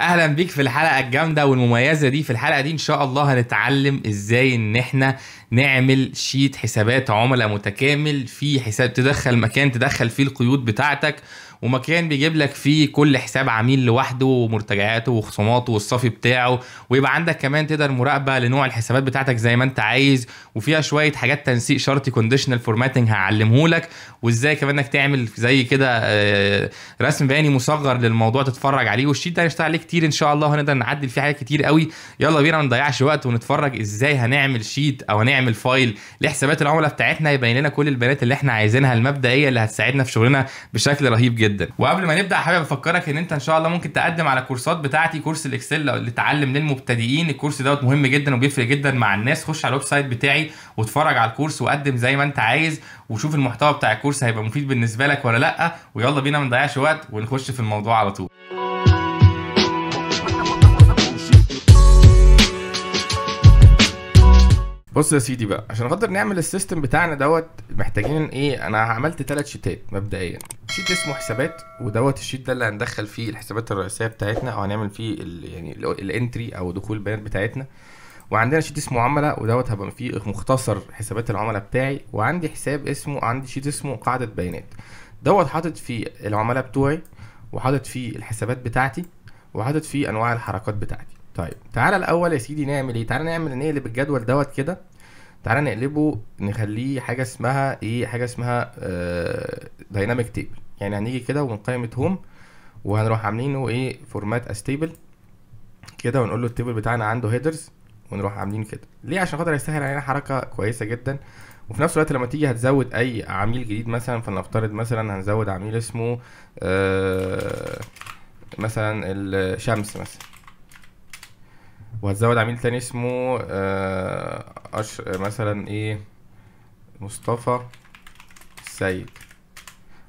اهلا بيك في الحلقه الجامده والمميزه دي في الحلقه دي ان شاء الله هنتعلم ازاي ان احنا نعمل شيت حسابات عملاء متكامل في حساب تدخل مكان تدخل فيه القيود بتاعتك ومكان بيجيب لك فيه كل حساب عميل لوحده ومرتجعاته وخصوماته والصافي بتاعه ويبقى عندك كمان تقدر مراقبه لنوع الحسابات بتاعتك زي ما انت عايز وفيها شويه حاجات تنسيق شرطي كونديشنال فورماتنج هعلمهولك وازاي كمان انك تعمل زي كده آه، رسم بياني مصغر للموضوع تتفرج عليه والشيت ده هنشتغل عليه كتير ان شاء الله هنقدر نعدل فيه حاجات كتير قوي يلا بينا ما نضيعش وقت ونتفرج ازاي هنعمل شيت او هنعمل فايل لحسابات العملاء بتاعتنا يبين لنا كل البيانات اللي احنا عايزينها المبدئيه اللي هتساعدنا في شغلنا بشكل رهيب جدا جدا وقبل ما نبدا حابب افكرك ان انت ان شاء الله ممكن تقدم على كورسات بتاعتي كورس الاكسل لتعلم للمبتدئين الكورس دوت مهم جدا وبيفرق جدا مع الناس خش على الويب سايت بتاعي واتفرج على الكورس وقدم زي ما انت عايز وشوف المحتوى بتاع الكورس هيبقى مفيد بالنسبه لك ولا لا ويلا بينا ما نضيعش وقت ونخش في الموضوع على طول بص يا سيدي بقى عشان نقدر نعمل السيستم بتاعنا دوت محتاجين ايه انا عملت ثلاث شيتات مبدئيا شيت اسمه حسابات ودوت الشيت ده اللي هندخل فيه الحسابات الرئيسيه بتاعتنا او هنعمل فيه الـ يعني الانتري او دخول البيانات بتاعتنا وعندنا شيت اسمه عملاء ودوت هبقى فيه مختصر حسابات العملاء بتاعي وعندي حساب اسمه عندي شيت اسمه قاعده بيانات دوت حاطط فيه العملاء بتوعي وحاطط فيه الحسابات بتاعتي وحاطط فيه انواع الحركات بتاعتي طيب تعالى الاول يا سيدي نعمل ايه تعالى نعمل نقلب الجدول دوت كده تعالى نقلبه نخليه حاجه اسمها ايه حاجه اسمها دايناميك آه، تيبل يعني هنيجي كده ومن قائمه هوم وهنروح عاملينه ايه فورمات استيبل كده ونقول له التيبل بتاعنا عنده هيدرز ونروح عاملين كده ليه عشان خاطر هيسهل علينا حركه كويسه جدا وفي نفس الوقت لما تيجي هتزود اي عميل جديد مثلا فلنفترض مثلا هنزود عميل اسمه آه، مثلا الشمس مثلا وهتزود عميل تاني اسمه آه أش... مثلا ايه مصطفى سيد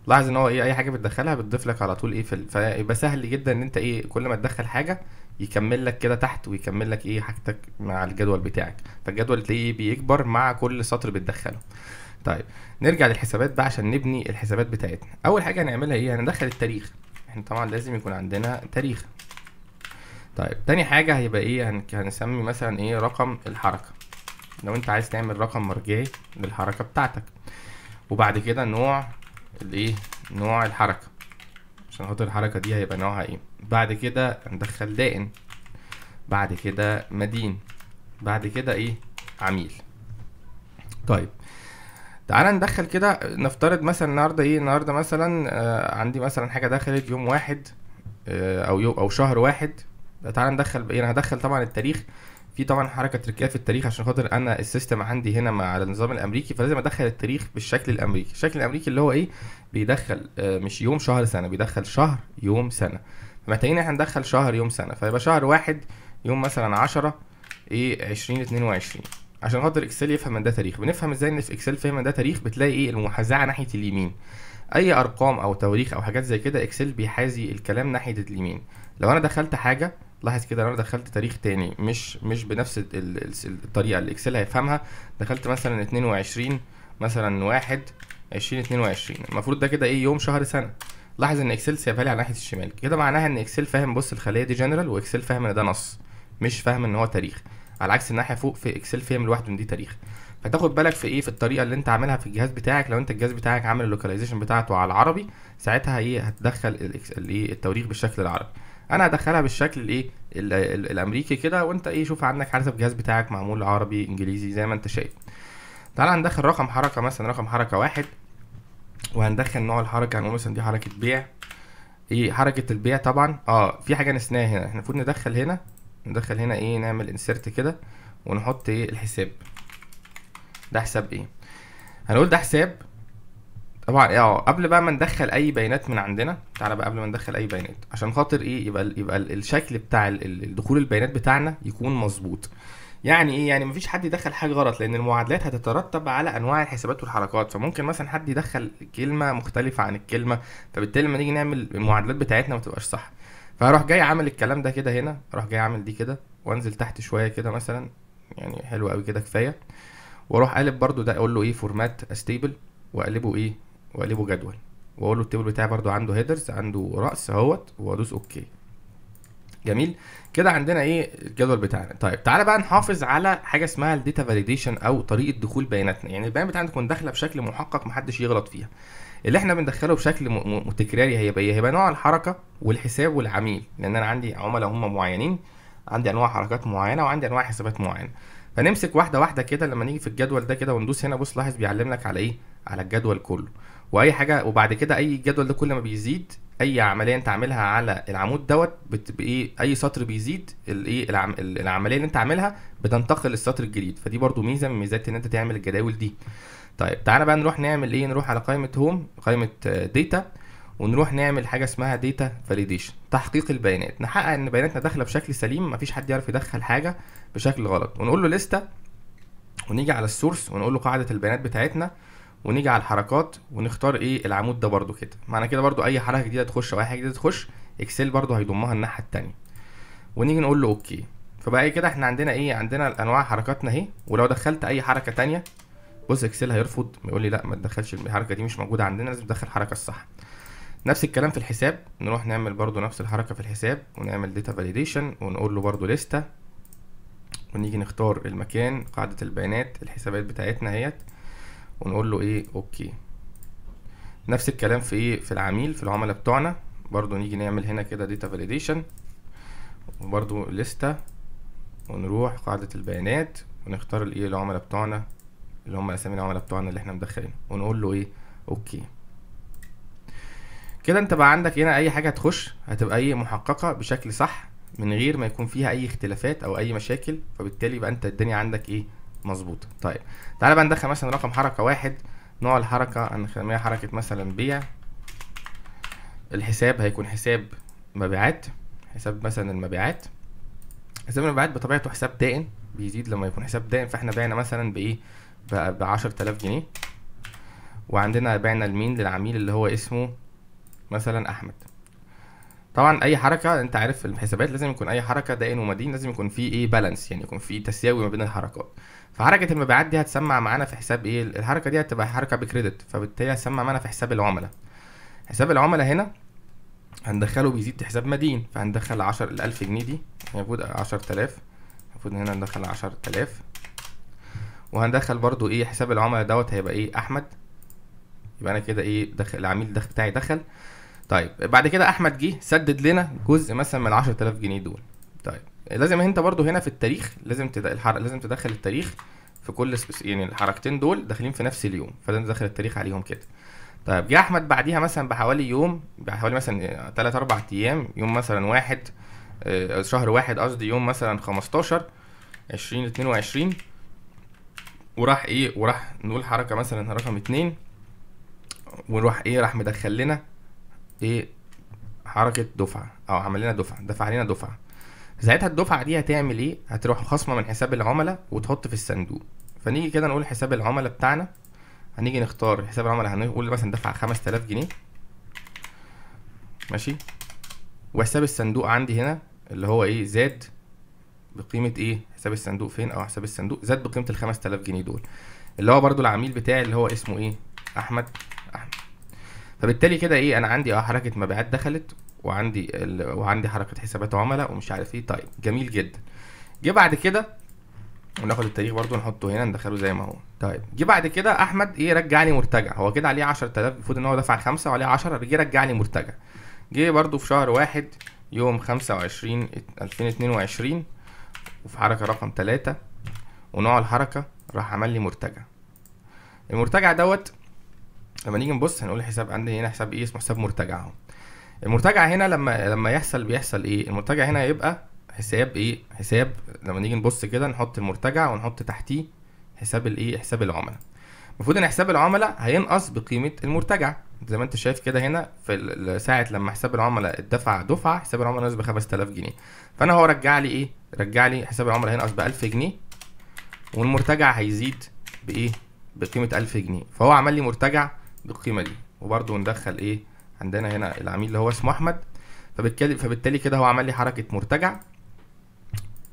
لاحظ ان هو ايه اي حاجه بتدخلها بتضيف لك على طول ايه في فيبقى سهل جدا ان انت ايه كل ما تدخل حاجه يكمل لك كده تحت ويكمل لك ايه حاجتك مع الجدول بتاعك فالجدول تلاقيه بيكبر مع كل سطر بتدخله طيب نرجع للحسابات بقى عشان نبني الحسابات بتاعتنا اول حاجه هنعملها ايه هندخل التاريخ احنا طبعا لازم يكون عندنا تاريخ طيب تاني حاجة هيبقى ايه هنسمي مثلا ايه رقم الحركة لو انت عايز تعمل رقم مرجعي للحركة بتاعتك وبعد كده نوع الايه نوع الحركة عشان خاطر الحركة دي هيبقى نوعها ايه بعد كده ندخل دائن بعد كده مدين بعد كده ايه عميل طيب تعالى ندخل كده نفترض مثلا النهارده ايه النهارده مثلا آه عندي مثلا حاجه دخلت يوم واحد آه او يوم او شهر واحد تعال ندخل يعني هدخل طبعا التاريخ في طبعا حركه تركيه في التاريخ عشان خاطر انا السيستم عندي هنا مع النظام الامريكي فلازم ادخل التاريخ بالشكل الامريكي الشكل الامريكي اللي هو ايه بيدخل آه، مش يوم شهر سنه بيدخل شهر يوم سنه فمحتاجين احنا ندخل شهر يوم سنه فيبقى شهر واحد يوم مثلا 10 ايه 20 22 عشان خاطر اكسل يفهم ان ده تاريخ بنفهم ازاي ان في اكسل فهم ان ده تاريخ بتلاقي ايه المحاذاه ناحيه اليمين اي ارقام او تواريخ او حاجات زي كده اكسل بيحازي الكلام ناحيه اليمين لو انا دخلت حاجه لاحظ كده انا دخلت تاريخ تاني مش مش بنفس الطريقه اللي اكسل هيفهمها دخلت مثلا 22 مثلا 1 2022 المفروض ده كده ايه يوم شهر سنه لاحظ ان اكسل سيبها لي على ناحيه الشمال كده معناها ان اكسل فاهم بص الخليه دي جنرال واكسل فاهم ان ده نص مش فاهم ان هو تاريخ على عكس الناحيه فوق في اكسل فاهم لوحده ان دي تاريخ فتاخد بالك في ايه في الطريقه اللي انت عاملها في الجهاز بتاعك لو انت الجهاز بتاعك عامل اللوكاليزيشن بتاعته على العربي ساعتها ايه هتدخل الايه التوريخ بالشكل العربي انا هدخلها بالشكل الايه الامريكي كده وانت ايه شوف عندك حاسب الجهاز بتاعك معمول عربي انجليزي زي ما انت شايف تعالى هندخل رقم حركه مثلا رقم حركه واحد وهندخل نوع الحركه هنقول مثلا دي حركه بيع ايه حركه البيع طبعا اه في حاجه نسيناها هنا احنا المفروض ندخل هنا ندخل هنا ايه نعمل انسرت كده ونحط ايه الحساب ده حساب ايه هنقول ده حساب طبعا اه قبل بقى ما ندخل اي بيانات من عندنا تعالى بقى قبل ما ندخل اي بيانات عشان خاطر ايه يبقى يبقى الشكل بتاع دخول البيانات بتاعنا يكون مظبوط يعني ايه يعني مفيش حد يدخل حاجه غلط لان المعادلات هتترتب على انواع الحسابات والحركات فممكن مثلا حد يدخل كلمه مختلفه عن الكلمه فبالتالي لما نيجي نعمل المعادلات بتاعتنا ما تبقاش صح فاروح جاي عامل الكلام ده كده هنا اروح جاي عامل دي كده وانزل تحت شويه كده مثلا يعني حلو قوي كده كفايه واروح قالب برده ده اقول له ايه فورمات ستيبل واقلبه ايه واقلبه جدول واقول له التيبل بتاعي برده عنده هيدرز عنده راس اهوت وادوس اوكي جميل كده عندنا ايه الجدول بتاعنا طيب تعالى بقى نحافظ على حاجه اسمها الداتا فاليديشن او طريقه دخول بياناتنا يعني البيانات بتاعنا تكون داخله بشكل محقق محدش يغلط فيها اللي احنا بندخله بشكل متكراري هيبقى بقى إيه؟ هيبقى نوع الحركه والحساب والعميل لان انا عندي عملاء هم معينين عندي انواع حركات معينه وعندي انواع حسابات معينه فنمسك واحده واحده كده لما نيجي في الجدول ده كده وندوس هنا بص لاحظ بيعلم لك على ايه على الجدول كله واي حاجه وبعد كده اي جدول ده كل ما بيزيد اي عمليه انت عاملها على العمود دوت بايه اي سطر بيزيد الايه العمليه اللي انت عاملها بتنتقل للسطر الجديد فدي برضو ميزه من ميزات ان انت تعمل الجداول دي طيب تعالى بقى نروح نعمل ايه نروح على قائمه هوم قائمه ديتا آه، ونروح نعمل حاجه اسمها داتا فاليديشن تحقيق البيانات نحقق ان بياناتنا داخله بشكل سليم مفيش حد يعرف يدخل حاجه بشكل غلط ونقول له لسته ونيجي على السورس ونقول له قاعده البيانات بتاعتنا ونيجي على الحركات ونختار ايه العمود ده برده كده معنى كده برده اي حركه جديده تخش او اي حاجه جديده تخش اكسل برده هيضمها الناحيه الثانيه ونيجي نقول له اوكي فبقى إيه كده احنا عندنا ايه عندنا انواع حركاتنا اهي ولو دخلت اي حركه ثانيه بص اكسل هيرفض يقول لي لا ما تدخلش الحركه دي مش موجوده عندنا لازم تدخل الحركه الصح نفس الكلام في الحساب نروح نعمل برده نفس الحركه في الحساب ونعمل داتا فاليديشن ونقول له برده لسته ونيجي نختار المكان قاعده البيانات الحسابات بتاعتنا اهيت ونقول له ايه اوكي نفس الكلام في ايه في العميل في العملاء بتوعنا برضو نيجي نعمل هنا كده داتا فاليديشن وبرضو لستة ونروح قاعدة البيانات ونختار الايه العملاء بتوعنا اللي هم اسامي العملاء بتوعنا اللي احنا مدخلينه ونقول له ايه اوكي كده انت بقى عندك هنا اي حاجه هتخش هتبقى ايه محققه بشكل صح من غير ما يكون فيها اي اختلافات او اي مشاكل فبالتالي بقى انت الدنيا عندك ايه مظبوط طيب تعالى بقى ندخل مثلا رقم حركه واحد نوع الحركه هنسميها حركه مثلا بيع الحساب هيكون حساب مبيعات حساب مثلا المبيعات حساب المبيعات بطبيعته حساب دائن بيزيد لما يكون حساب دائن فاحنا بعنا مثلا بايه ب 10000 جنيه وعندنا بعنا لمين للعميل اللي هو اسمه مثلا احمد طبعا اي حركه انت عارف في الحسابات لازم يكون اي حركه دائن ومدين لازم يكون في ايه بالانس يعني يكون في تساوي ما بين الحركات فحركه المبيعات دي هتسمع معانا في حساب ايه الحركه دي هتبقى حركه بكريدت فبالتالي هتسمع معانا في حساب العملاء حساب العملاء هنا هندخله بيزيد في حساب مدين فهندخل عشر الألف جنيه دي المفروض 10000 المفروض هنا ندخل 10000 وهندخل برضو ايه حساب العملاء دوت هيبقى ايه احمد يبقى انا كده ايه دخل العميل دخل بتاعي دخل طيب بعد كده احمد جه سدد لنا جزء مثلا من 10000 جنيه دول طيب لازم انت برضو هنا في التاريخ لازم لازم تدخل التاريخ في كل يعني الحركتين دول داخلين في نفس اليوم فلازم تدخل التاريخ عليهم كده طيب جه احمد بعديها مثلا بحوالي يوم بحوالي مثلا 3 4 ايام يوم مثلا واحد آه، شهر واحد قصدي يوم مثلا 15 20 22 وراح ايه وراح نقول حركه مثلا رقم اتنين وراح ايه راح مدخل لنا ايه حركه دفعه او عمل لنا دفعه دفع علينا دفعه ساعتها الدفعه دي هتعمل ايه هتروح خصمه من حساب العملاء وتحط في الصندوق فنيجي كده نقول حساب العملاء بتاعنا هنيجي نختار حساب العملاء هنقول مثلا دفع 5000 جنيه ماشي وحساب الصندوق عندي هنا اللي هو ايه زاد بقيمه ايه حساب الصندوق فين او حساب الصندوق زاد بقيمه ال 5000 جنيه دول اللي هو برده العميل بتاعي اللي هو اسمه ايه احمد احمد فبالتالي كده ايه انا عندي اه حركه مبيعات دخلت وعندي ال... وعندي حركه حسابات عملاء ومش عارف ايه طيب جميل جدا جه بعد كده وناخد التاريخ برضو نحطه هنا ندخله زي ما هو طيب جه بعد كده احمد ايه رجع لي مرتجع هو كده عليه 10000 المفروض ان هو دفع خمسة وعليه 10 جه رجع لي مرتجع جه برضو في شهر واحد يوم 25 2022 وفي حركه رقم 3 ونوع الحركه راح عمل لي مرتجع المرتجع دوت لما نيجي نبص هنقول الحساب عندي هنا حساب ايه اسمه حساب مرتجع اهو المرتجع هنا لما لما يحصل بيحصل ايه المرتجع هنا يبقى حساب ايه حساب لما نيجي نبص كده نحط المرتجع ونحط تحتيه حساب الايه حساب العملاء المفروض ان حساب العملاء هينقص بقيمه المرتجع زي ما انت شايف كده هنا في ساعه لما حساب العملاء اتدفع دفعه حساب العملاء نقص ب 5000 جنيه فانا هو رجع لي ايه رجع لي حساب العملاء هينقص ب 1000 جنيه والمرتجع هيزيد بايه بقيمه 1000 جنيه فهو عمل لي مرتجع بالقيمه دي وبرده ندخل ايه عندنا هنا العميل اللي هو اسمه احمد فبالتالي فبالتالي كده هو عمل لي حركه مرتجع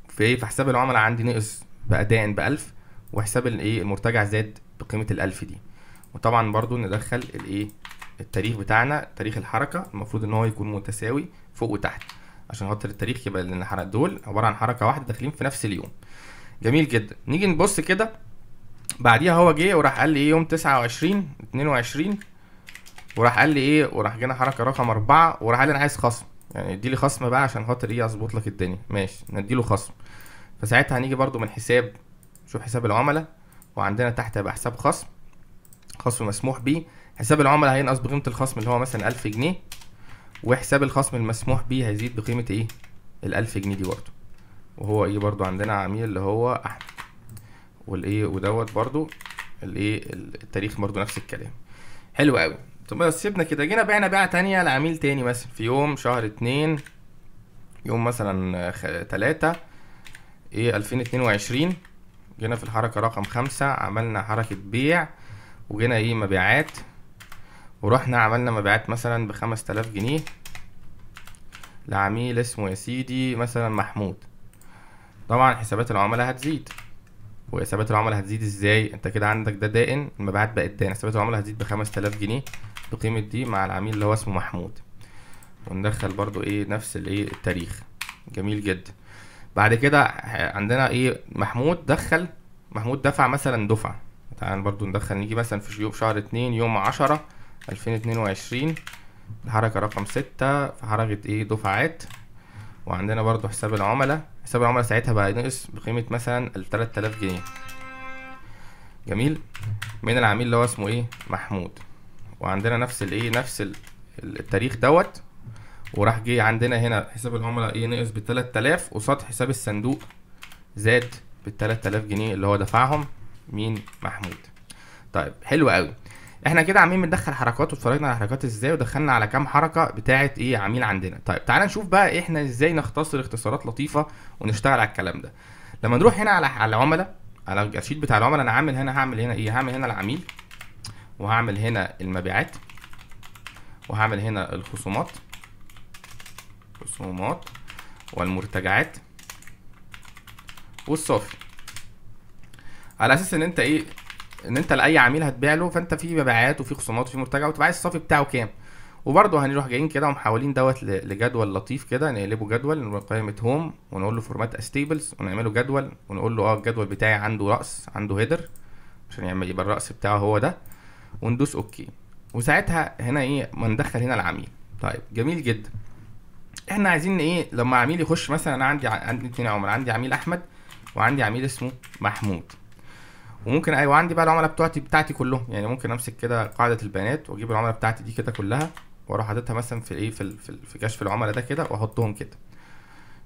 في إيه؟ في حساب العملاء عندي نقص بقى دائن ب 1000 وحساب الايه المرتجع زاد بقيمه ال 1000 دي وطبعا برضو ندخل الايه التاريخ بتاعنا تاريخ الحركه المفروض ان هو يكون متساوي فوق وتحت عشان خاطر التاريخ يبقى لان الحركات دول عباره عن حركه واحده داخلين في نفس اليوم جميل جدا نيجي نبص كده بعديها هو جه وراح قال لي ايه يوم 29 22 وراح قال لي ايه وراح جينا حركه رقم اربعه وراح قال لي انا عايز خصم يعني ادي لي خصم بقى عشان خاطر ايه اظبط لك الدنيا ماشي له خصم فساعتها هنيجي برده من حساب شوف حساب العملاء وعندنا تحت هيبقى حساب خصم خصم مسموح بيه حساب العملاء هينقص بقيمه الخصم اللي هو مثلا 1000 جنيه وحساب الخصم المسموح بيه هيزيد بقيمه ايه ال 1000 جنيه دي برده وهو ايه برده عندنا عميل اللي هو احمد والايه ودوت برده الايه التاريخ برده نفس الكلام حلو قوي طب سيبنا كده جينا بعنا بيعه تانية لعميل تاني مثلا في يوم شهر اتنين يوم مثلا تلاتة ايه الفين اتنين وعشرين جينا في الحركة رقم خمسة عملنا حركة بيع وجينا ايه مبيعات ورحنا عملنا مبيعات مثلا بخمس تلاف جنيه لعميل اسمه يا سيدي مثلا محمود طبعا حسابات العملاء هتزيد وحسابات العملاء هتزيد ازاي انت كده عندك ده دائن المبيعات بقت دائن حسابات العملاء هتزيد بخمس تلاف جنيه بقيمة دي مع العميل اللي هو اسمه محمود وندخل برضو ايه نفس الايه التاريخ جميل جدا بعد كده عندنا ايه محمود دخل محمود دفع مثلا دفعة تعال برضو ندخل نيجي مثلا في يوم شهر اتنين يوم عشرة الفين اتنين وعشرين الحركة رقم ستة في حركة ايه دفعات وعندنا برضو حساب العملاء حساب العملاء ساعتها بقى ناقص بقيمة مثلا التلات تلاف جنيه جميل من العميل اللي هو اسمه ايه محمود وعندنا نفس الايه نفس التاريخ دوت وراح جه عندنا هنا حساب العملاء ايه نقص ب 3000 قصاد حساب الصندوق زاد بال 3000 جنيه اللي هو دفعهم مين محمود طيب حلو قوي احنا كده عاملين بندخل حركات واتفرجنا على حركات ازاي ودخلنا على كام حركه بتاعه ايه عميل عندنا طيب تعال نشوف بقى احنا ازاي نختصر اختصارات لطيفه ونشتغل على الكلام ده لما نروح هنا على على العملاء على الشيت بتاع العملاء انا عامل هنا هعمل هنا ايه هعمل هنا العميل وهعمل هنا المبيعات وهعمل هنا الخصومات خصومات والمرتجعات والصافي على اساس ان انت ايه ان انت لاي عميل هتبيع له فانت في مبيعات وفي خصومات وفي مرتجع وتبقى عايز الصافي بتاعه كام وبرده هنروح جايين كده ومحولين دوت لجدول لطيف كده نقلبه جدول نقول قائمه هوم ونقول له فورمات استيبلز ونعمله جدول ونقول له اه الجدول بتاعي عنده راس عنده هيدر عشان يعمل يبقى الراس بتاعه هو ده وندوس اوكي وساعتها هنا ايه ما ندخل هنا العميل طيب جميل جدا احنا عايزين ايه لما عميل يخش مثلا انا عندي عندي اثنين عملاء عندي عميل احمد وعندي عميل اسمه محمود وممكن ايوه عندي بقى العملاء بتوعتي بتاعتي كلهم يعني ممكن امسك كده قاعده البيانات واجيب العملاء بتاعتي دي كده كلها واروح حاططها مثلا في ايه في في كشف العملاء ده كده واحطهم كده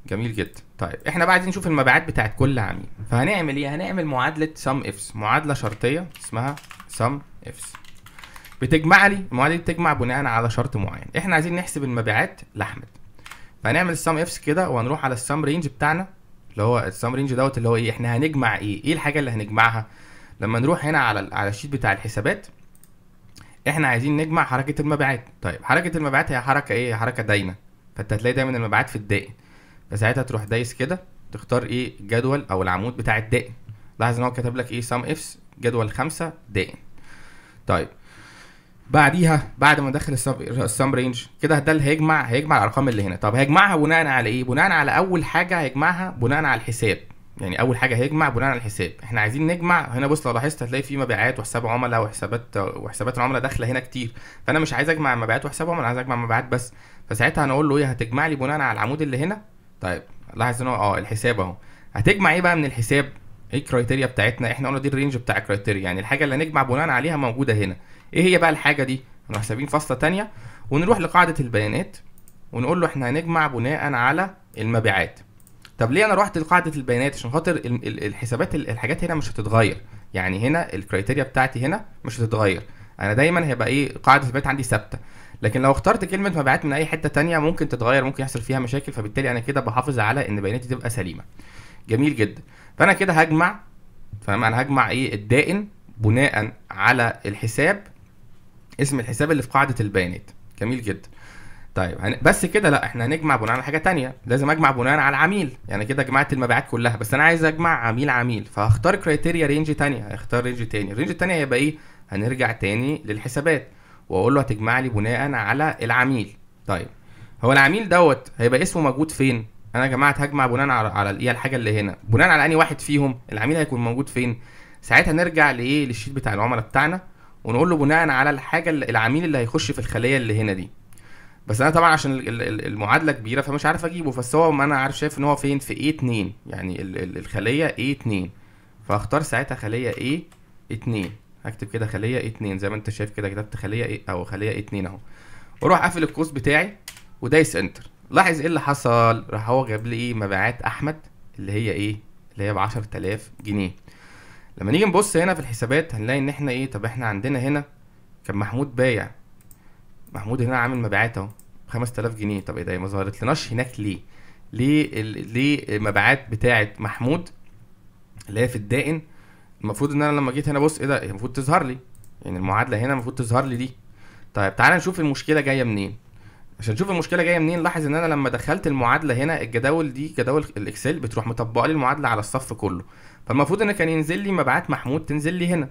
جميل جدا طيب احنا بقى عايزين نشوف المبيعات بتاعت كل عميل فهنعمل ايه هنعمل معادله سم افس معادله شرطيه اسمها سم اف بتجمع لي المعادله دي بتجمع بناء على شرط معين احنا عايزين نحسب المبيعات لاحمد فهنعمل السم افس كده وهنروح على السم رينج بتاعنا اللي هو السم رينج دوت اللي هو ايه احنا هنجمع ايه ايه الحاجه اللي هنجمعها لما نروح هنا على على الشيت بتاع الحسابات احنا عايزين نجمع حركه المبيعات طيب حركه المبيعات هي حركه ايه حركه دايمه فانت هتلاقي دايما المبيعات في الدائن فساعتها تروح دايس كده تختار ايه الجدول او العمود بتاع الدائن لاحظ ان هو كاتب لك ايه سم افس جدول خمسة دائن طيب بعديها بعد ما دخل السام رينج كده ده اللي هيجمع هيجمع الارقام اللي هنا طب هيجمعها بناء على ايه بناء على اول حاجه هيجمعها بناء على الحساب يعني اول حاجه هيجمع بناء على الحساب احنا عايزين نجمع هنا بص لو لاحظت هتلاقي في مبيعات وحساب عملاء وحسابات وحسابات العملاء داخله هنا كتير فانا مش عايز اجمع مبيعات وحساب عملاء عايز اجمع مبيعات بس فساعتها هنقول له ايه هتجمع لي بناء على العمود اللي هنا طيب لاحظ ان هو اه الحساب اهو هتجمع ايه بقى من الحساب ايه الكرايتيريا بتاعتنا احنا قلنا دي الرينج بتاع الكرايتيريا يعني الحاجه اللي هنجمع بناء عليها موجوده هنا ايه هي بقى الحاجه دي نروح سايبين فاصله ثانيه ونروح لقاعده البيانات ونقول له احنا هنجمع بناء على المبيعات طب ليه انا رحت لقاعده البيانات عشان خاطر الحسابات الحاجات هنا مش هتتغير يعني هنا الكرايتيريا بتاعتي هنا مش هتتغير انا دايما هيبقى ايه قاعده البيانات عندي ثابته لكن لو اخترت كلمه مبيعات من اي حته تانية ممكن تتغير ممكن يحصل فيها مشاكل فبالتالي انا كده بحافظ على ان بياناتي تبقى سليمه جميل جدا فانا كده هجمع فاهم انا هجمع ايه الدائن بناء على الحساب اسم الحساب اللي في قاعده البيانات جميل جدا طيب بس كده لا احنا هنجمع بناء على حاجه تانية لازم اجمع بناء على عميل يعني كده جمعت المبيعات كلها بس انا عايز اجمع عميل عميل فهختار كريتيريا رينج تانية هختار رينج تاني الرينج التانية هيبقى ايه هنرجع تاني للحسابات واقول له هتجمع لي بناء على العميل طيب هو العميل دوت هيبقى اسمه موجود فين انا يا جماعه هجمع بناء على على ايه الحاجه اللي هنا بناء على اني واحد فيهم العميل هيكون موجود فين ساعتها نرجع لايه للشيت بتاع العملاء بتاعنا ونقول له بناء على الحاجه اللي العميل اللي هيخش في الخليه اللي هنا دي بس انا طبعا عشان المعادله كبيره فمش عارف اجيبه بس هو ما انا عارف شايف ان هو فين في ايه 2 يعني الخليه ايه 2 فهختار ساعتها خليه ايه 2 هكتب كده خليه ايه 2 زي ما انت شايف كده كتبت خليه ايه او خليه ايه 2 اهو واروح قافل القوس بتاعي ودايس انتر لاحظ ايه اللي حصل راح هو جاب لي ايه مبيعات احمد اللي هي ايه اللي هي ب 10000 جنيه لما نيجي نبص هنا في الحسابات هنلاقي ان احنا ايه طب احنا عندنا هنا كان محمود بايع محمود هنا عامل مبيعات اهو ب 5000 جنيه طب ايه ده ما ظهرت لناش هناك ليه ليه ليه المبيعات بتاعه محمود اللي هي في الدائن المفروض ان انا لما جيت هنا بص ايه ده المفروض تظهر لي يعني المعادله هنا المفروض تظهر لي دي طيب تعالى نشوف المشكله جايه منين عشان تشوف المشكله جايه منين لاحظ ان انا لما دخلت المعادله هنا الجداول دي جداول الاكسل بتروح مطبقه لي المعادله على الصف كله فالمفروض ان كان ينزل لي مبيعات محمود تنزل لي هنا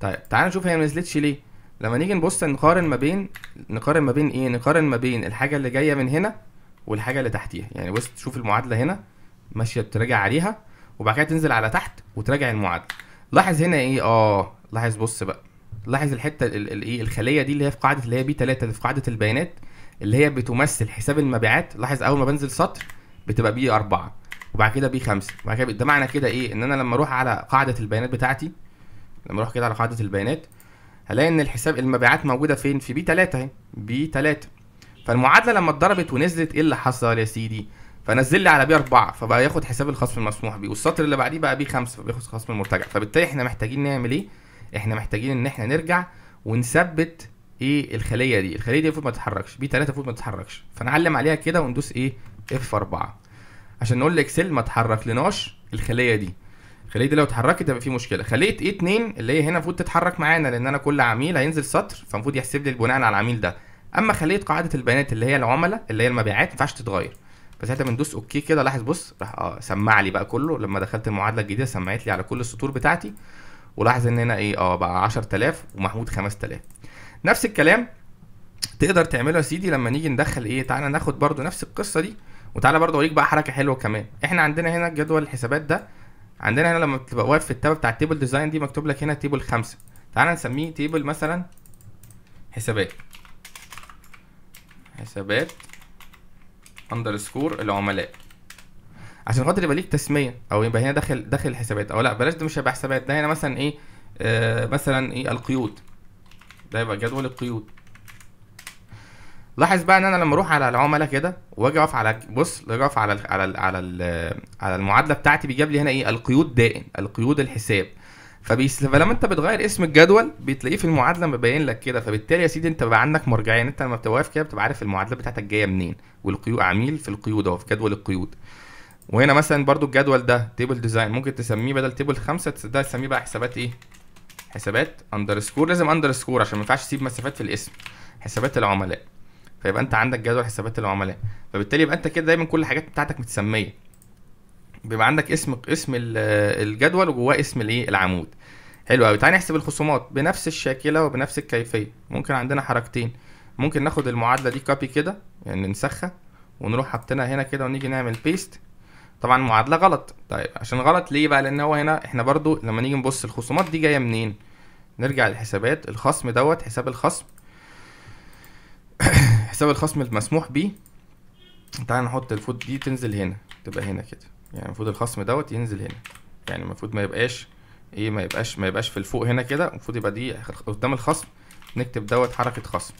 طيب تعال نشوف هي ما نزلتش ليه لما نيجي نبص نقارن ما بين نقارن ما بين ايه نقارن ما بين الحاجه اللي جايه من هنا والحاجه اللي تحتيها يعني بص تشوف المعادله هنا ماشيه بتراجع عليها وبعد كده تنزل على تحت وتراجع المعادله لاحظ هنا ايه اه لاحظ بص بقى لاحظ الحته الايه الخليه دي اللي هي في قاعده اللي هي بي 3 اللي في قاعده البيانات اللي هي بتمثل حساب المبيعات لاحظ اول ما بنزل سطر بتبقى بي 4 وبعد كده بي 5 وبعد كده ده معنى كده ايه ان انا لما اروح على قاعده البيانات بتاعتي لما اروح كده على قاعده البيانات هلاقي ان الحساب المبيعات موجوده فين في بي 3 اهي بي 3 فالمعادله لما اتضربت ونزلت ايه اللي حصل يا سيدي فنزل لي على بي 4 فبقى ياخد حساب الخصم المسموح بيه والسطر اللي بعديه بقى بي 5 فبياخد خصم المرتجع فبالتالي احنا محتاجين نعمل ايه احنا محتاجين ان احنا نرجع ونثبت ايه الخليه دي الخليه دي المفروض ما تتحركش بي 3 المفروض ما تتحركش فنعلم عليها كده وندوس ايه اف 4 عشان نقول لاكسل ما تحركلناش الخليه دي الخليه دي لو اتحركت هيبقى في مشكله خليه ايه 2 اللي هي هنا المفروض تتحرك معانا لان انا كل عميل هينزل سطر فالمفروض يحسب لي بناء على العميل ده اما خليه قاعده البيانات اللي هي العملاء اللي هي المبيعات ما ينفعش تتغير فساعتها بندوس اوكي كده لاحظ بص راح اه سمع لي بقى كله لما دخلت المعادله الجديده سمعت لي على كل السطور بتاعتي ولاحظ ان هنا ايه اه بقى 10000 ومحمود 5000 نفس الكلام تقدر تعمله يا سيدي لما نيجي ندخل ايه تعالى ناخد برضو نفس القصه دي وتعالى برضو اوريك بقى حركه حلوه كمان احنا عندنا هنا جدول الحسابات ده عندنا هنا لما بتبقى واقف في التاب بتاع التيبل ديزاين دي مكتوب لك هنا تيبل خمسة تعالى نسميه تيبل مثلا حسابات حسابات اندرسكور العملاء عشان خاطر يبقى ليك تسميه او يبقى هنا داخل داخل الحسابات او لا بلاش ده مش هيبقى حسابات ده هنا مثلا ايه آه مثلا ايه القيود ده يبقى جدول القيود لاحظ بقى ان انا لما اروح على العملاء كده واجي اقف على بص اجي اقف على الـ على الـ على الـ على المعادله بتاعتي بيجيب لي هنا ايه القيود دائم القيود الحساب فلما انت بتغير اسم الجدول بتلاقيه في المعادله مبين لك كده فبالتالي يا سيدي انت بقى عندك مرجعين انت لما بتبقى واقف كده بتبقى عارف المعادله بتاعتك جايه منين والقيود عميل في القيود اهو في جدول القيود وهنا مثلا برضو الجدول ده تيبل ديزاين ممكن تسميه بدل تيبل خمسة ده تسميه بقى حسابات ايه حسابات اندرسكور لازم اندرسكور عشان ما ينفعش تسيب مسافات في الاسم حسابات العملاء فيبقى انت عندك جدول حسابات العملاء فبالتالي يبقى انت كده دايما كل الحاجات بتاعتك متسميه بيبقى عندك اسم اسم الجدول وجواه اسم الايه العمود حلو قوي تعالى نحسب الخصومات بنفس الشاكله وبنفس الكيفيه ممكن عندنا حركتين ممكن ناخد المعادله دي كوبي كده يعني نسخها ونروح حاطينها هنا كده ونيجي نعمل بيست طبعا معادله غلط طيب عشان غلط ليه بقى لان هو هنا احنا برضو لما نيجي نبص الخصومات دي جايه منين نرجع للحسابات الخصم دوت حساب الخصم حساب الخصم المسموح بيه تعال نحط الفوت دي تنزل هنا تبقى هنا كده يعني المفروض الخصم دوت ينزل هنا يعني المفروض ما يبقاش ايه ما يبقاش ما يبقاش في الفوق هنا كده المفروض يبقى دي قدام الخصم نكتب دوت حركه خصم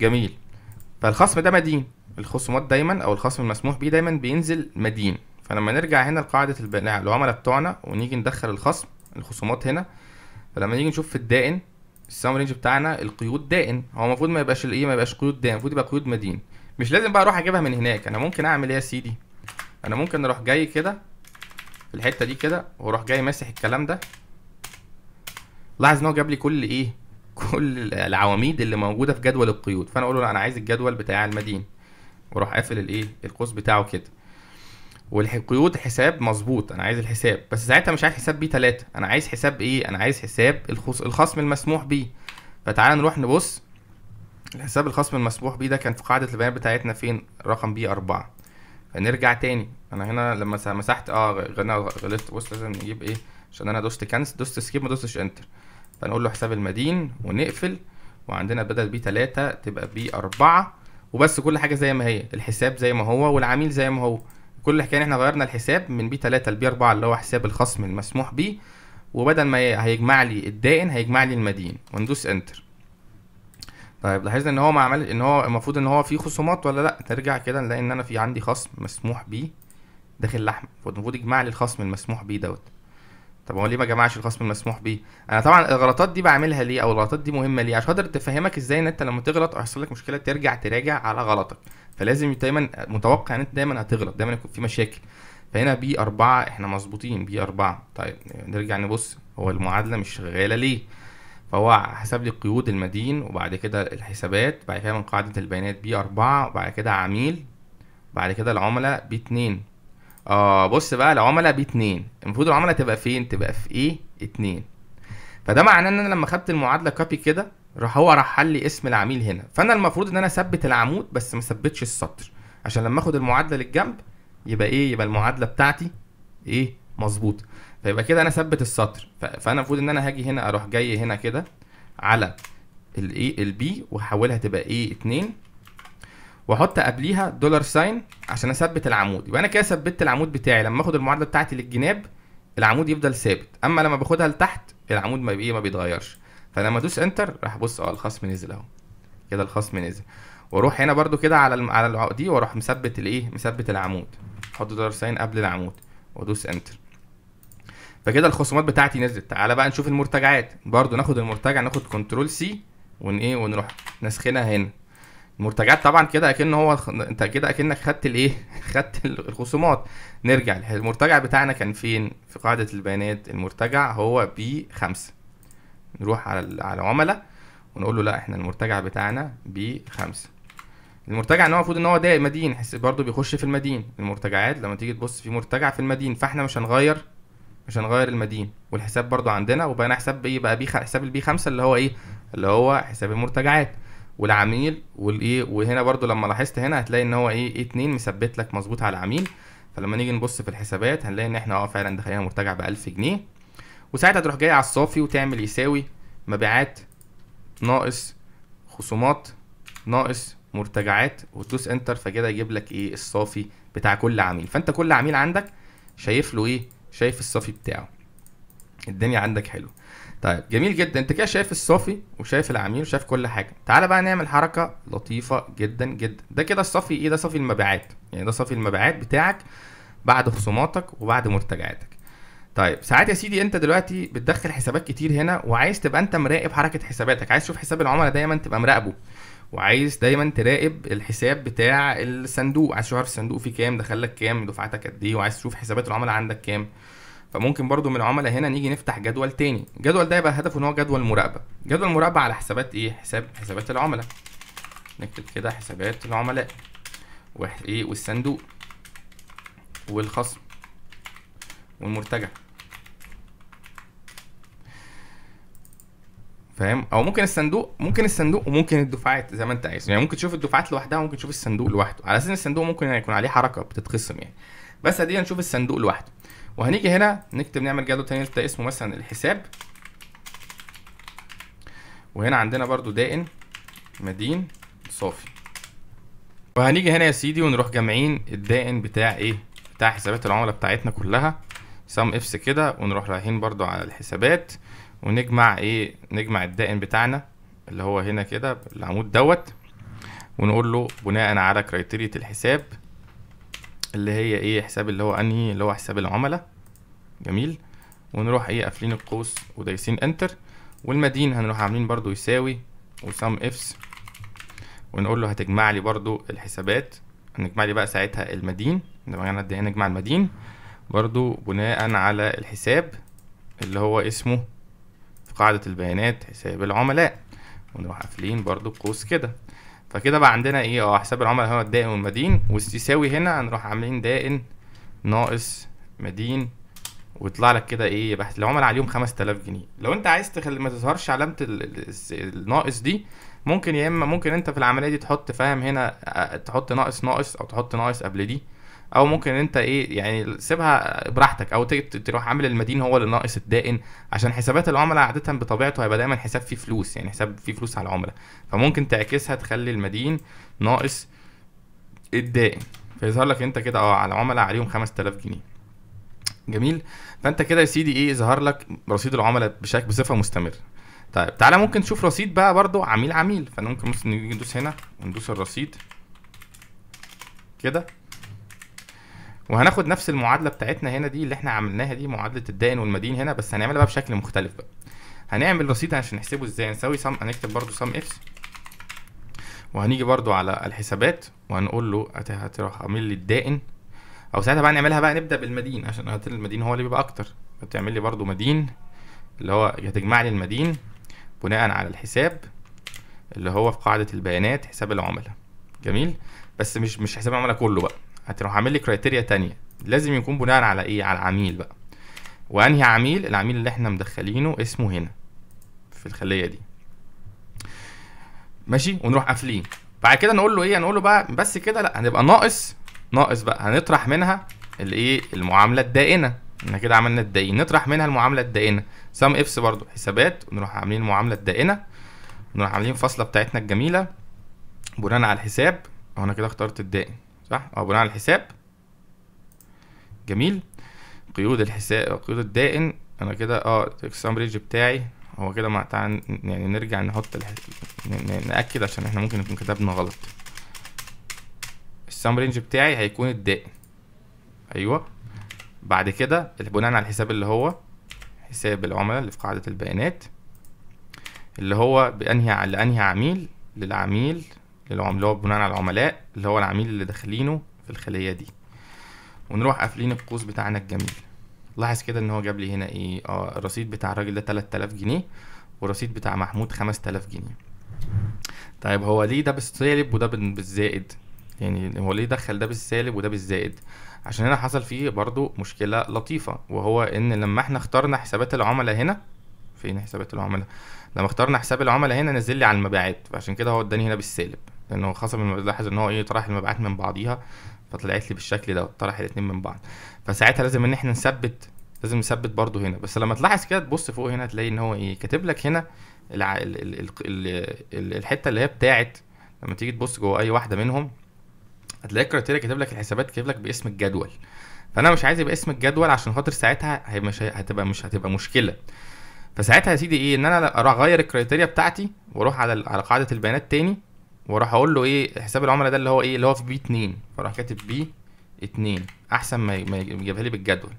جميل فالخصم ده مدين الخصومات دايما او الخصم المسموح بيه دايما بينزل مدين فلما نرجع هنا لقاعدة العملاء بتوعنا ونيجي ندخل الخصم الخصومات هنا فلما نيجي نشوف في الدائن السام رينج بتاعنا القيود دائن هو المفروض ما يبقاش الايه ما يبقاش قيود دائن المفروض يبقى قيود مدين مش لازم بقى اروح اجيبها من هناك انا ممكن اعمل ايه يا سيدي انا ممكن اروح جاي كده في الحته دي كده واروح جاي ماسح الكلام ده لاحظ ان هو جاب لي كل ايه كل العواميد اللي موجوده في جدول القيود فانا اقول له لا انا عايز الجدول بتاع المدين وراح قافل الايه القوس بتاعه كده والقيود حساب مظبوط انا عايز الحساب بس ساعتها مش عايز حساب بيه 3 انا عايز حساب ايه انا عايز حساب الخصم المسموح بيه فتعال نروح نبص الحساب الخصم المسموح بيه ده كان في قاعده البيانات بتاعتنا فين رقم بي 4 فنرجع تاني انا هنا لما مسحت اه غلطت بص لازم نجيب ايه عشان انا دوست كانس دوست سكيب ما دوستش انتر فنقول له حساب المدين ونقفل وعندنا بدل بي 3 تبقى بي 4 وبس كل حاجه زي ما هي الحساب زي ما هو والعميل زي ما هو كل الحكايه ان احنا غيرنا الحساب من بي 3 لبي 4 اللي هو حساب الخصم المسموح بيه وبدل ما هيجمع لي الدائن هيجمع لي المدين وندوس انتر طيب لاحظنا ان هو ما عمل ان هو المفروض ان هو في خصومات ولا لا ترجع كده نلاقي ان انا في عندي خصم مسموح بيه داخل لحم المفروض يجمع لي الخصم المسموح بيه دوت طب هو ليه ما جمعش الخصم المسموح بيه انا طبعا الغلطات دي بعملها ليه او الغلطات دي مهمه ليه عشان اقدر تفهمك ازاي ان انت لما تغلط او يحصل لك مشكله ترجع تراجع على غلطك فلازم دايما متوقع ان انت دايما هتغلط دايما يكون في مشاكل فهنا بي 4 احنا مظبوطين بي 4 طيب نرجع نبص هو المعادلة مش شغالة ليه فهو حسب لي قيود المدين وبعد كده الحسابات بعد كده من قاعدة البيانات بي 4 وبعد كده عميل بعد كده العملاء بي 2 اه بص بقى العملة ب 2 المفروض العملة تبقى فين تبقى في ايه 2 فده معناه ان انا لما خدت المعادلة كوبي كده راح هو راح حل لي اسم العميل هنا فانا المفروض ان انا اثبت العمود بس ما اثبتش السطر عشان لما اخد المعادلة للجنب يبقى ايه يبقى المعادلة بتاعتي ايه مظبوطة فيبقى كده انا اثبت السطر فانا المفروض ان انا هاجي هنا اروح جاي هنا كده على الايه البي واحولها تبقى ايه 2 واحط قبليها دولار ساين عشان اثبت العمود يبقى انا كده ثبتت العمود بتاعي لما اخد المعادله بتاعتي للجناب العمود يفضل ثابت اما لما باخدها لتحت العمود ما ايه ما بيتغيرش فلما ادوس انتر راح بص اه الخصم نزل اهو كده الخصم نزل واروح هنا برده كده على الم... على دي واروح مثبت الايه مثبت العمود احط دولار ساين قبل العمود وادوس انتر فكده الخصومات بتاعتي نزلت تعالى بقى نشوف المرتجعات برده ناخد المرتجع ناخد كنترول سي ون ايه ونروح نسخنها هنا مرتجعات طبعا كده اكن هو انت كده اكنك خدت الايه خدت الخصومات نرجع المرتجع بتاعنا كان فين في قاعده البيانات المرتجع هو بي 5 نروح على على العملاء ونقول له لا احنا المرتجع بتاعنا بي 5 المرتجع ان هو المفروض ان هو ده مدين برضه بيخش في المدين المرتجعات لما تيجي تبص في مرتجع في المدين فاحنا مش هنغير مش هنغير المدين والحساب برضه عندنا وبقى حساب ايه بقى بي حساب البي 5 اللي هو ايه اللي هو حساب المرتجعات والعميل والايه وهنا برضو لما لاحظت هنا هتلاقي ان هو ايه اتنين مثبت لك مظبوط على العميل فلما نيجي نبص في الحسابات هنلاقي ان احنا اه فعلا دخلنا مرتجع ب 1000 جنيه وساعتها تروح جاي على الصافي وتعمل يساوي مبيعات ناقص خصومات ناقص مرتجعات وتدوس انتر فكده يجيب لك ايه الصافي بتاع كل عميل فانت كل عميل عندك شايف له ايه شايف الصافي بتاعه الدنيا عندك حلو طيب جميل جدا انت كده شايف الصافي وشايف العميل وشايف كل حاجه تعال بقى نعمل حركه لطيفه جدا جدا ده كده الصافي ايه ده صافي المبيعات يعني ده صافي المبيعات بتاعك بعد خصوماتك وبعد مرتجعاتك طيب ساعات يا سيدي انت دلوقتي بتدخل حسابات كتير هنا وعايز تبقى انت مراقب حركه حساباتك عايز تشوف حساب العملاء دايما تبقى مراقبه وعايز دايما تراقب الحساب بتاع الصندوق عايز تعرف الصندوق فيه كام دخل لك كام دفعتك قد ايه وعايز تشوف حسابات العملاء عندك كام فممكن برضو من العملاء هنا نيجي نفتح جدول تاني الجدول ده يبقى هدفه ان هو جدول مراقبه جدول مراقبه على حسابات ايه حساب حسابات العملاء نكتب كده حسابات العملاء وايه والصندوق والخصم والمرتجع فاهم او ممكن الصندوق ممكن الصندوق وممكن الدفعات زي ما انت عايز يعني ممكن تشوف الدفعات لوحدها وممكن تشوف الصندوق لوحده على اساس الصندوق ممكن يكون عليه حركه بتتقسم يعني بس ادينا نشوف الصندوق لوحده وهنيجي هنا نكتب نعمل جدول تاني ده اسمه مثلا الحساب وهنا عندنا برضو دائن مدين صافي وهنيجي هنا يا سيدي ونروح جامعين الدائن بتاع ايه بتاع حسابات العملاء بتاعتنا كلها سم افس كده ونروح رايحين برضو على الحسابات ونجمع ايه نجمع الدائن بتاعنا اللي هو هنا كده العمود دوت ونقول له بناء على كريتيريا الحساب اللي هي ايه حساب اللي هو انهي اللي هو حساب العملاء جميل ونروح ايه قافلين القوس ودايسين انتر والمدين هنروح عاملين برضو يساوي وسم افس ونقول له هتجمع لي برضو الحسابات هنجمع لي بقى ساعتها المدين لما انا ايه نجمع المدين برضو بناء على الحساب اللي هو اسمه في قاعدة البيانات حساب العملاء ونروح قافلين برضو القوس كده فكده بقى عندنا ايه اه حساب العملاء هو الدائن والمدين ويساوي هنا هنروح عاملين دائن ناقص مدين ويطلع لك كده ايه بحث العملاء عليهم 5000 جنيه لو انت عايز تخلي ما تظهرش علامه الناقص دي ممكن يا اما ممكن انت في العمليه دي تحط فاهم هنا آه، تحط ناقص ناقص او تحط ناقص قبل دي او ممكن انت ايه يعني سيبها براحتك او تروح عامل المدين هو اللي ناقص الدائن عشان حسابات العملاء عاده بطبيعته هيبقى دايما حساب فيه فلوس يعني حساب فيه فلوس على العملاء فممكن تعكسها تخلي المدين ناقص الدائن فيظهر لك انت كده اه على العملاء عليهم 5000 جنيه جميل فانت كده يا سيدي ايه ظهر لك رصيد العملاء بشكل بصفه مستمره طيب تعالى ممكن نشوف رصيد بقى برضو عميل عميل فانا ممكن ندوس هنا وندوس الرصيد كده وهناخد نفس المعادله بتاعتنا هنا دي اللي احنا عملناها دي معادله الدائن والمدين هنا بس هنعملها بقى بشكل مختلف بقى هنعمل رصيد عشان نحسبه ازاي هنساوي سم هنكتب برده سم اكس وهنيجي برده على الحسابات وهنقول له هتروح عامل لي الدائن او ساعتها بقى نعملها بقى نبدا بالمدين عشان المدين هو اللي بيبقى اكتر فبتعمل لي برده مدين اللي هو هتجمع لي المدين بناء على الحساب اللي هو في قاعده البيانات حساب العملاء جميل بس مش مش حساب العملاء كله بقى هتروح عامل لي كرايتيريا تانية لازم يكون بناء على ايه على العميل بقى وانهي عميل العميل اللي احنا مدخلينه اسمه هنا في الخليه دي ماشي ونروح قافلين بعد كده نقول له ايه نقول له بقى بس كده لا هنبقى ناقص ناقص بقى هنطرح منها الايه المعامله الدائنه احنا كده عملنا الدائن نطرح منها المعامله الدائنه سام افس برضو حسابات ونروح عاملين المعامله الدائنه ونروح عاملين الفاصله بتاعتنا الجميله بناء على الحساب وانا كده اخترت الدائن صح اه بناء على الحساب جميل قيود الحساب قيود الدائن انا كده اه السامريج بتاعي هو كده مع تعال يعني نرجع نحط الح... ناكد عشان احنا ممكن نكون كتبنا غلط السام رينج بتاعي هيكون الدائن ايوه بعد كده بناء على الحساب اللي هو حساب العملاء اللي في قاعده البيانات اللي هو بانهي لانهي عميل للعميل للعملاء بناء على العملاء اللي هو العميل اللي داخلينه في الخلية دي ونروح قافلين القوس بتاعنا الجميل لاحظ كده ان هو جاب لي هنا ايه اه الرصيد بتاع الراجل ده 3000 جنيه والرصيد بتاع محمود 5000 جنيه طيب هو ليه ده بالسالب وده بالزائد يعني هو ليه دخل ده بالسالب وده بالزائد عشان هنا حصل فيه برضو مشكلة لطيفة وهو ان لما احنا اخترنا حسابات العملاء هنا فين حسابات العملاء لما اخترنا حساب العملاء هنا نزل لي على المبيعات فعشان كده هو اداني هنا بالسالب لانه خصم لاحظ ان هو ايه طرح المبيعات من بعضيها فطلعت لي بالشكل ده طرح الاثنين من بعض فساعتها لازم ان احنا نثبت لازم نثبت برضو هنا بس لما تلاحظ كده تبص فوق هنا تلاقي ان هو ايه كاتب لك هنا الع... ال... ال... ال... ال... الحته اللي هي بتاعت لما تيجي تبص جوه اي واحده منهم هتلاقي الكريتيريا كاتب لك الحسابات كاتب لك باسم الجدول فانا مش عايز يبقى اسم الجدول عشان خاطر ساعتها هي مش هتبقى مش هتبقى مشكله فساعتها يا سيدي ايه ان انا اغير الكريتيريا بتاعتي واروح على على قاعده البيانات تاني واروح اقول له ايه حساب العملاء ده اللي هو ايه اللي هو في بي 2 فاروح كاتب بي 2 احسن ما يجيبها لي بالجدول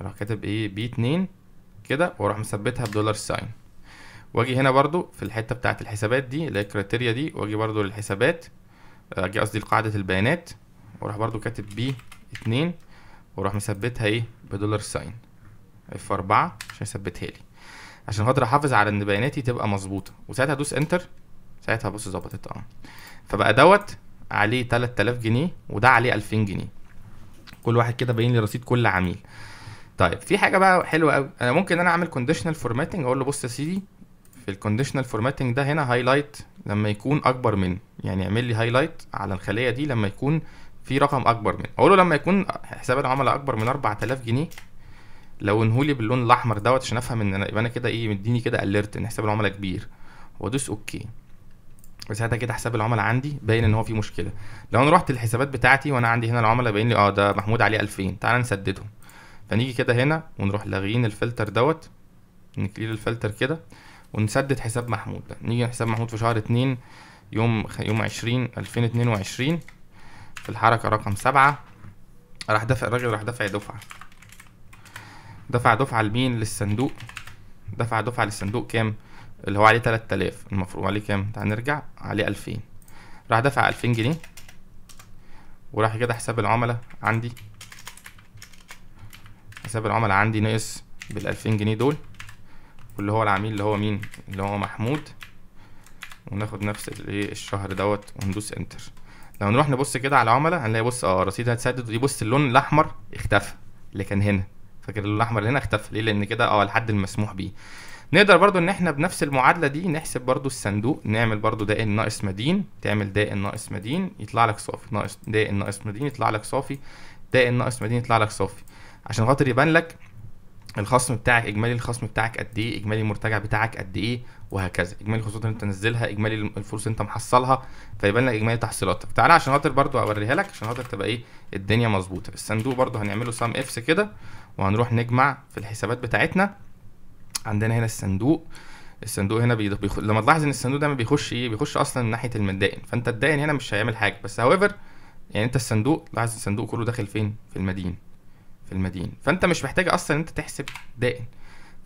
اروح كاتب ايه بي 2 كده واروح مثبتها بدولار ساين واجي هنا برضو في الحته بتاعه الحسابات دي اللي هي الكريتيريا دي واجي برضو للحسابات اجي قصدي لقاعده البيانات واروح برضو كاتب بي 2 واروح مثبتها ايه بدولار ساين اف 4 عشان يثبتها لي عشان خاطر احافظ على ان بياناتي تبقى مظبوطه وساعتها ادوس انتر ساعتها بص ظبطت اه فبقى دوت عليه 3000 جنيه وده عليه 2000 جنيه كل واحد كده باين لي رصيد كل عميل طيب في حاجه بقى حلوه قوي انا ممكن انا اعمل كونديشنال فورماتنج اقول له بص يا سيدي في الكونديشنال فورماتنج ده هنا هايلايت لما يكون اكبر من يعني اعمل لي هايلايت على الخليه دي لما يكون في رقم اكبر من اقول له لما يكون حساب العملاء اكبر من 4000 جنيه لو انهولي باللون الاحمر دوت عشان افهم ان انا يبقى انا كده ايه مديني كده اليرت ان حساب العملاء كبير وادوس اوكي وساعتها كده حساب العملاء عندي باين ان هو في مشكله لو انا رحت الحسابات بتاعتي وانا عندي هنا العملاء باين لي اه ده محمود عليه 2000 تعال نسددهم فنيجي كده هنا ونروح لاغيين الفلتر دوت نكليل الفلتر كده ونسدد حساب محمود ده نيجي حساب محمود في شهر 2 يوم يوم 20 2022 في الحركه رقم 7 راح دافع الراجل راح دافع دفعه دفع دفعه لمين للصندوق دفع دفعه للصندوق كام اللي هو عليه 3000 المفروض عليه كام نرجع عليه 2000 راح دافع 2000 جنيه وراح كده حساب العملاء عندي حساب العملاء عندي ناقص بال 2000 جنيه دول واللي هو العميل اللي هو مين اللي هو محمود وناخد نفس الايه الشهر دوت وندوس انتر لو نروح نبص كده على العملاء هنلاقي بص اه رصيد هتسدد يبص اللون الاحمر اختفى اللي كان هنا فاكر اللون الاحمر اللي هنا اختفى ليه لان كده اه الحد المسموح بيه نقدر برضو ان احنا بنفس المعادله دي نحسب برضو الصندوق نعمل برضو دائن ناقص مدين تعمل دائن ناقص مدين يطلع لك صافي ناقص دائن ناقص مدين يطلع لك صافي دائن ناقص مدين يطلع لك صافي عشان خاطر يبان لك الخصم بتاعك اجمالي الخصم بتاعك قد ايه اجمالي المرتجع بتاعك قد ايه وهكذا اجمالي الخصوصات اللي انت نزلها اجمالي الفلوس اللي انت محصلها فيبان لك اجمالي تحصيلاتك تعالى عشان خاطر برضو اوريها لك عشان خاطر تبقى ايه الدنيا مظبوطه الصندوق برضو هنعمله سام افس كده وهنروح نجمع في الحسابات بتاعتنا عندنا هنا الصندوق الصندوق هنا بيخ... لما تلاحظ ان الصندوق ده ما بيخش ايه بيخش اصلا من ناحيه المدائن فانت الدائن هنا مش هيعمل حاجه بس هاويفر يعني انت الصندوق لاحظ الصندوق كله داخل فين في المدين في المدين فانت مش محتاج اصلا انت تحسب دائن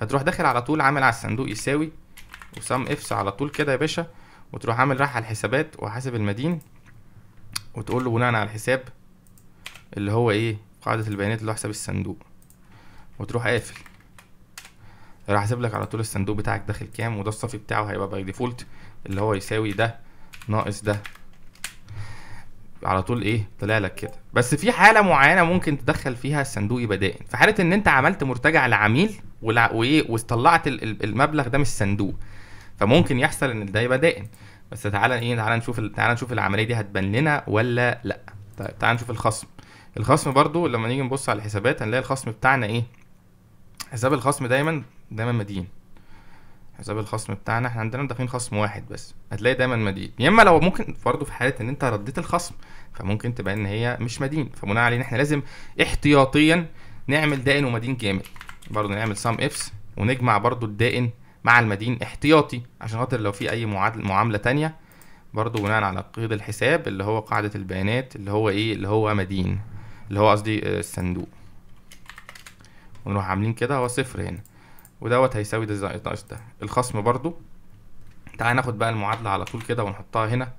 فتروح داخل على طول عامل على الصندوق يساوي وسم افس على طول كده يا باشا وتروح عامل راح على الحسابات وحاسب المدين وتقول له بناء على الحساب اللي هو ايه قاعده البيانات اللي هو حساب الصندوق وتروح قافل راح اسيب لك على طول الصندوق بتاعك داخل كام وده الصافي بتاعه هيبقى باي ديفولت اللي هو يساوي ده ناقص ده على طول ايه طلع لك كده بس في حاله معينه ممكن تدخل فيها الصندوق يبقى دائن في حاله ان انت عملت مرتجع لعميل وايه وطلعت المبلغ ده من الصندوق فممكن يحصل ان ده يبقى دائن بس تعالى ايه تعالى نشوف تعالى نشوف العمليه دي هتبان لنا ولا لا طيب تعالى نشوف الخصم الخصم برضو لما نيجي نبص على الحسابات هنلاقي الخصم بتاعنا ايه حساب الخصم دايما دايما مدين حساب الخصم بتاعنا احنا عندنا داخلين خصم واحد بس هتلاقي دايما مدين يا اما لو ممكن برضه في حاله ان انت رديت الخصم فممكن تبقى ان هي مش مدين فبناء عليه ان احنا لازم احتياطيا نعمل دائن ومدين كامل برضه نعمل سام افس ونجمع برضه الدائن مع المدين احتياطي عشان خاطر لو في اي معامله تانية برضه بناء على قيد الحساب اللي هو قاعده البيانات اللي هو ايه اللي هو مدين اللي هو قصدي آه، الصندوق ونروح عاملين كده هو صفر هنا ودوت هيساوي ده ناقص ده الخصم برضو تعال ناخد بقى المعادلة على طول كده ونحطها هنا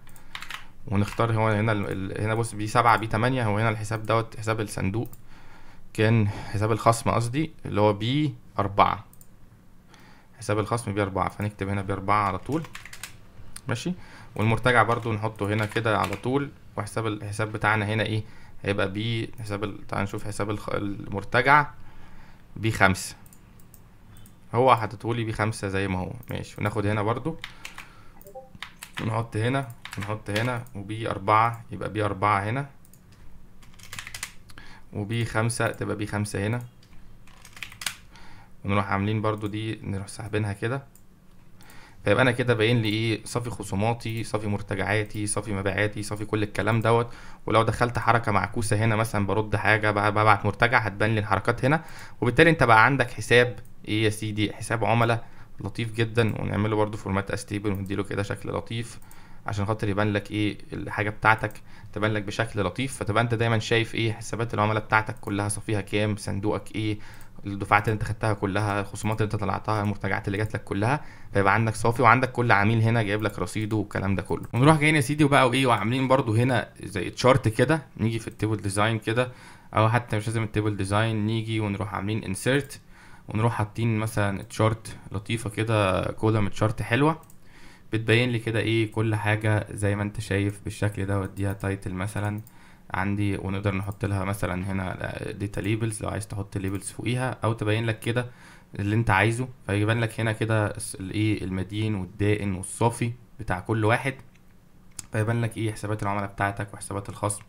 ونختار هو هنا ال... هنا بص بي سبعة بي تمانية هو هنا الحساب دوت حساب الصندوق كان حساب الخصم قصدي اللي هو بي أربعة حساب الخصم بي أربعة فنكتب هنا بي أربعة على طول ماشي والمرتجع برضو نحطه هنا كده على طول وحساب الحساب بتاعنا هنا ايه هيبقى بي حساب ال... تعال نشوف حساب المرتجع بي خمسة هو حاططهولي بي خمسة زي ما هو ماشي وناخد هنا برضو ونحط هنا ونحط هنا وبي أربعة يبقى بي أربعة هنا وبي خمسة تبقى بي خمسة هنا ونروح عاملين برضو دي نروح ساحبينها كده فيبقى انا كده باين لي ايه صافي خصوماتي صافي مرتجعاتي صافي مبيعاتي صافي كل الكلام دوت ولو دخلت حركه معكوسه هنا مثلا برد حاجه ببعت مرتجع هتبان لي الحركات هنا وبالتالي انت بقى عندك حساب ايه يا سيدي حساب عملاء لطيف جدا ونعمله برده فورمات استيبل ونديله كده شكل لطيف عشان خاطر يبان لك ايه الحاجه بتاعتك تبان لك بشكل لطيف فتبقى انت دايما شايف ايه حسابات العملاء بتاعتك كلها صافيها كام صندوقك ايه الدفعات اللي انت خدتها كلها الخصومات اللي انت طلعتها المرتجعات اللي جات لك كلها فيبقى عندك صافي وعندك كل عميل هنا جايب لك رصيده والكلام ده كله ونروح جايين يا سيدي وبقى وايه وعاملين برده هنا زي تشارت كده نيجي في التيبل ديزاين كده او حتى مش لازم التيبل ديزاين نيجي ونروح عاملين انسيرت ونروح حاطين مثلا تشارت لطيفه كده كولم تشارت حلوه بتبين لي كده ايه كل حاجه زي ما انت شايف بالشكل ده واديها تايتل مثلا عندي ونقدر نحط لها مثلا هنا داتا ليبلز لو عايز تحط ليبلز فوقيها او تبين لك كده اللي انت عايزه فيبان لك هنا كده الايه المدين والدائن والصافي بتاع كل واحد فيبان لك ايه حسابات العملاء بتاعتك وحسابات الخصم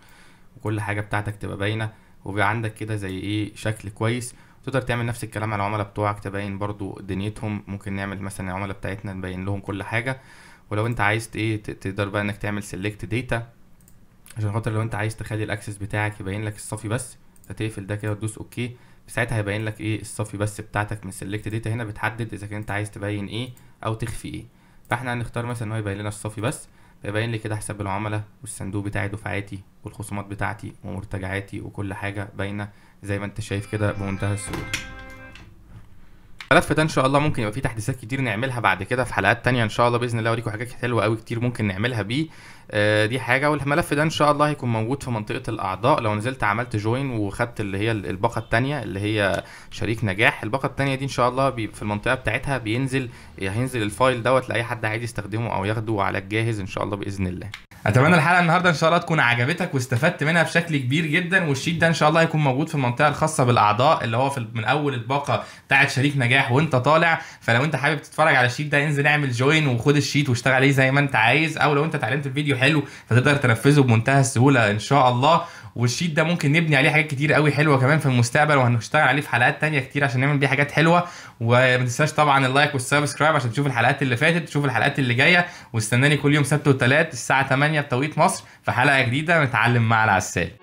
وكل حاجه بتاعتك تبقى باينه وبيبقى عندك كده زي ايه شكل كويس تقدر تعمل نفس الكلام على العملاء بتوعك تبين برضو دنيتهم ممكن نعمل مثلا العملاء بتاعتنا نبين لهم كل حاجه ولو انت عايز ايه تقدر بقى انك تعمل سيلكت داتا عشان خاطر لو انت عايز تخلي الاكسس بتاعك يبين لك الصافي بس هتقفل ده كده وتدوس اوكي ساعتها هيبين لك ايه الصافي بس بتاعتك من سيلكت داتا هنا بتحدد اذا كان انت عايز تبين ايه او تخفي ايه فاحنا هنختار مثلا ان هو يبين لنا الصافي بس فيبين لي كده حساب العملاء والصندوق بتاعي دفعاتي والخصومات بتاعتي ومرتجعاتي وكل حاجه باينه زي ما انت شايف كده بمنتهى السهوله الملف ده ان شاء الله ممكن يبقى فيه تحديثات كتير نعملها بعد كده في حلقات تانية ان شاء الله باذن الله اوريكم حاجات حلوه قوي كتير ممكن نعملها بيه آه، دي حاجه والملف ده ان شاء الله هيكون موجود في منطقه الاعضاء لو نزلت عملت جوين وخدت اللي هي الباقه الثانيه اللي هي شريك نجاح الباقه الثانيه دي ان شاء الله في المنطقه بتاعتها بينزل هينزل الفايل دوت لاي حد عايز يستخدمه او ياخده على الجاهز ان شاء الله باذن الله اتمنى الحلقه النهارده ان شاء الله تكون عجبتك واستفدت منها بشكل كبير جدا والشيت ده ان شاء الله هيكون موجود في المنطقه الخاصه بالاعضاء اللي هو في من اول الباقه بتاعه شريك نجاح وانت طالع فلو انت حابب تتفرج على الشيت ده انزل اعمل جوين وخد الشيت واشتغل عليه زي ما انت عايز او لو انت اتعلمت الفيديو فيديو حلو فتقدر تنفذه بمنتهى السهوله ان شاء الله والشيت ده ممكن نبني عليه حاجات كتير قوي حلوه كمان في المستقبل وهنشتغل عليه في حلقات تانية كتير عشان نعمل بيه حاجات حلوه وما تنساش طبعا اللايك والسبسكرايب عشان تشوف الحلقات اللي فاتت تشوف الحلقات اللي جايه واستناني كل يوم سبت وثلاث الساعه 8 بتوقيت مصر في حلقه جديده نتعلم مع العسال